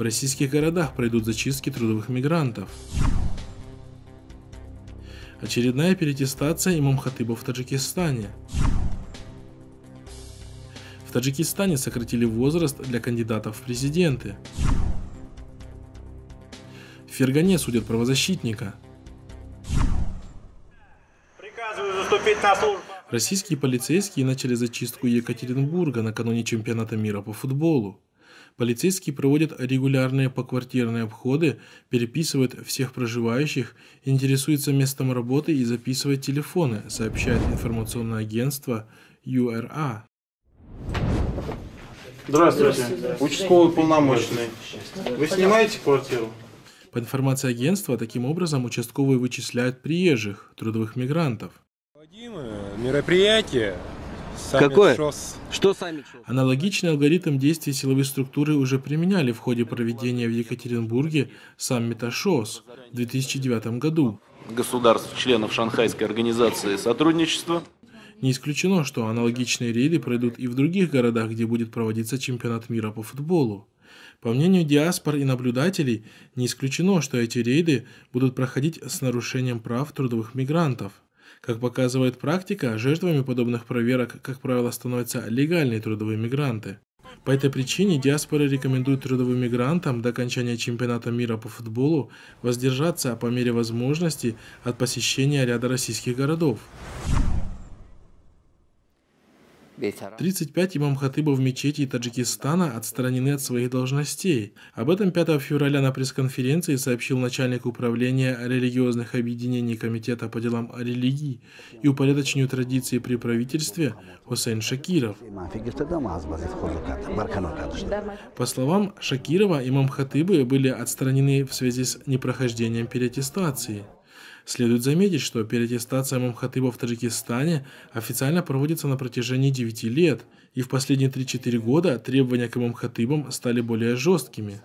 В российских городах пройдут зачистки трудовых мигрантов. Очередная перетестация имам-хатыба в Таджикистане. В Таджикистане сократили возраст для кандидатов в президенты. В Фергане судят правозащитника. Российские полицейские начали зачистку Екатеринбурга накануне чемпионата мира по футболу. Полицейские проводят регулярные поквартирные обходы, переписывают всех проживающих, интересуются местом работы и записывают телефоны, сообщает информационное агентство ЮРА. Здравствуйте. Здравствуйте. Участковый полномочный. Вы снимаете квартиру? По информации агентства, таким образом участковые вычисляют приезжих, трудовых мигрантов. Э, мероприятие Какое? Что саммит ШОС? Аналогичный алгоритм действий силовые структуры уже применяли в ходе проведения в Екатеринбурге саммита ШОС в 2009 году. Государств-членов Шанхайской организации сотрудничества. Не исключено, что аналогичные рейды пройдут и в других городах, где будет проводиться чемпионат мира по футболу. По мнению диаспор и наблюдателей, не исключено, что эти рейды будут проходить с нарушением прав трудовых мигрантов. Как показывает практика, жертвами подобных проверок, как правило, становятся легальные трудовые мигранты. По этой причине диаспоры рекомендуют трудовым мигрантам до окончания чемпионата мира по футболу воздержаться по мере возможности от посещения ряда российских городов. 35 имам-хатыбов мечети Таджикистана отстранены от своих должностей. Об этом 5 февраля на пресс-конференции сообщил начальник управления религиозных объединений Комитета по делам о религии и упорядочению традиции при правительстве Хусейн Шакиров. По словам Шакирова, имам-хатыбы были отстранены в связи с непрохождением переаттестации. Следует заметить, что переаттестация Мамхатыба в Таджикистане официально проводится на протяжении 9 лет, и в последние 3-4 года требования к Мамхатыбам стали более жесткими.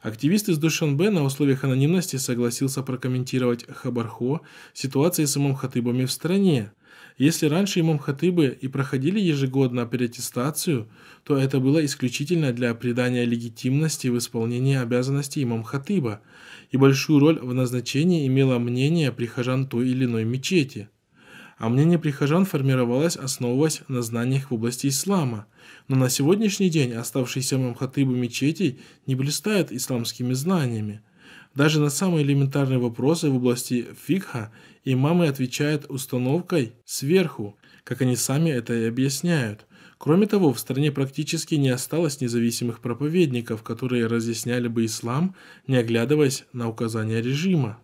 Активист из Душанбе на условиях анонимности согласился прокомментировать Хабархо ситуации с имам в стране. Если раньше имам хатыбы и проходили ежегодно переаттестацию, то это было исключительно для придания легитимности в исполнении обязанностей имам хатыба, и большую роль в назначении имело мнение прихожан той или иной мечети. А мнение прихожан формировалось, основываясь на знаниях в области ислама. Но на сегодняшний день оставшиеся имам хатыбы мечетей не блистают исламскими знаниями – даже на самые элементарные вопросы в области фикха имамы отвечают установкой сверху, как они сами это и объясняют. Кроме того, в стране практически не осталось независимых проповедников, которые разъясняли бы ислам, не оглядываясь на указания режима.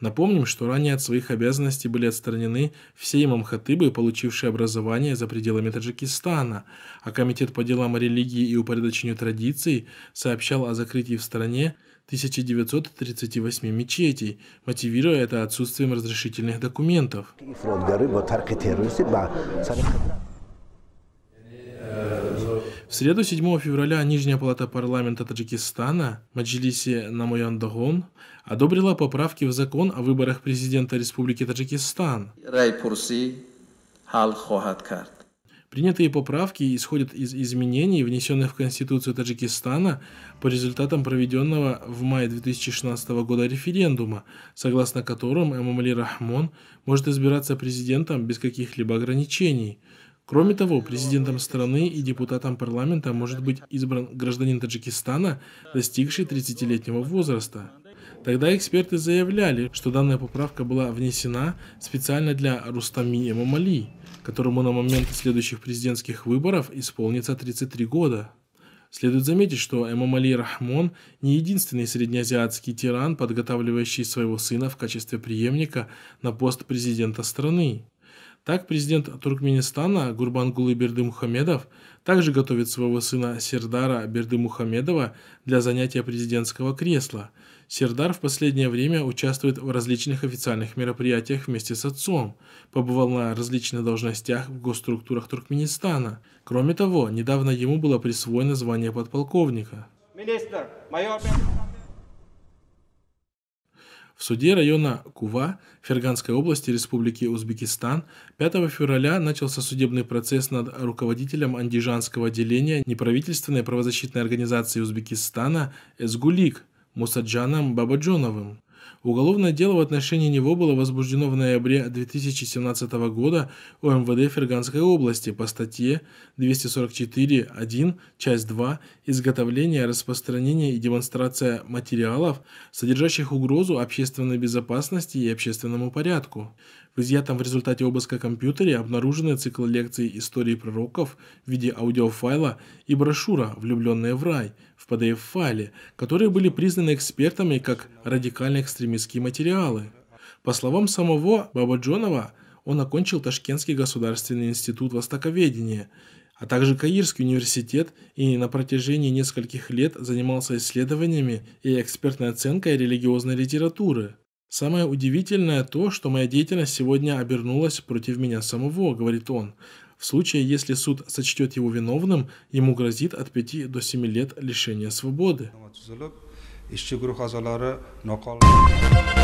Напомним, что ранее от своих обязанностей были отстранены все имам-хатыбы, получившие образование за пределами Таджикистана, а Комитет по делам религии и упорядочению традиций сообщал о закрытии в стране 1938 мечетей, мотивируя это отсутствием разрешительных документов. В среду 7 февраля Нижняя палата парламента Таджикистана Маджилиси Намояндагон одобрила поправки в закон о выборах президента Республики Таджикистан. Принятые поправки исходят из изменений, внесенных в Конституцию Таджикистана по результатам проведенного в мае 2016 года референдума, согласно которым Эмамали Рахмон может избираться президентом без каких-либо ограничений. Кроме того, президентом страны и депутатом парламента может быть избран гражданин Таджикистана, достигший 30-летнего возраста. Тогда эксперты заявляли, что данная поправка была внесена специально для Рустами Эмамали, которому на момент следующих президентских выборов исполнится 33 года. Следует заметить, что Эмамали Рахмон не единственный среднеазиатский тиран, подготавливающий своего сына в качестве преемника на пост президента страны. Так, президент Туркменистана Гурбангулы Бердымухамедов также готовит своего сына Сердара Бердымухамедова для занятия президентского кресла. Сердар в последнее время участвует в различных официальных мероприятиях вместе с отцом, побывал на различных должностях в госструктурах Туркменистана. Кроме того, недавно ему было присвоено звание подполковника. Министр, майор в суде района Кува Ферганской области Республики Узбекистан 5 февраля начался судебный процесс над руководителем Андижанского отделения неправительственной правозащитной организации Узбекистана Эсгулик Мусаджаном Бабаджоновым. Уголовное дело в отношении него было возбуждено в ноябре 2017 года у Ферганской области по статье 244.1, часть 2 «Изготовление, распространение и демонстрация материалов, содержащих угрозу общественной безопасности и общественному порядку». В изъятом в результате обыска компьютере обнаружены цикл лекций истории пророков в виде аудиофайла и брошюра «Влюбленные в рай» в PDF-файле, которые были признаны экспертами как радикальных экстремистские материалы. По словам самого Бабаджонова, он окончил Ташкентский государственный институт востоковедения, а также Каирский университет и на протяжении нескольких лет занимался исследованиями и экспертной оценкой религиозной литературы. «Самое удивительное то, что моя деятельность сегодня обернулась против меня самого», — говорит он. В случае, если суд сочтет его виновным, ему грозит от 5 до 7 лет лишения свободы. ishchi guruh a'zolari noqonuniy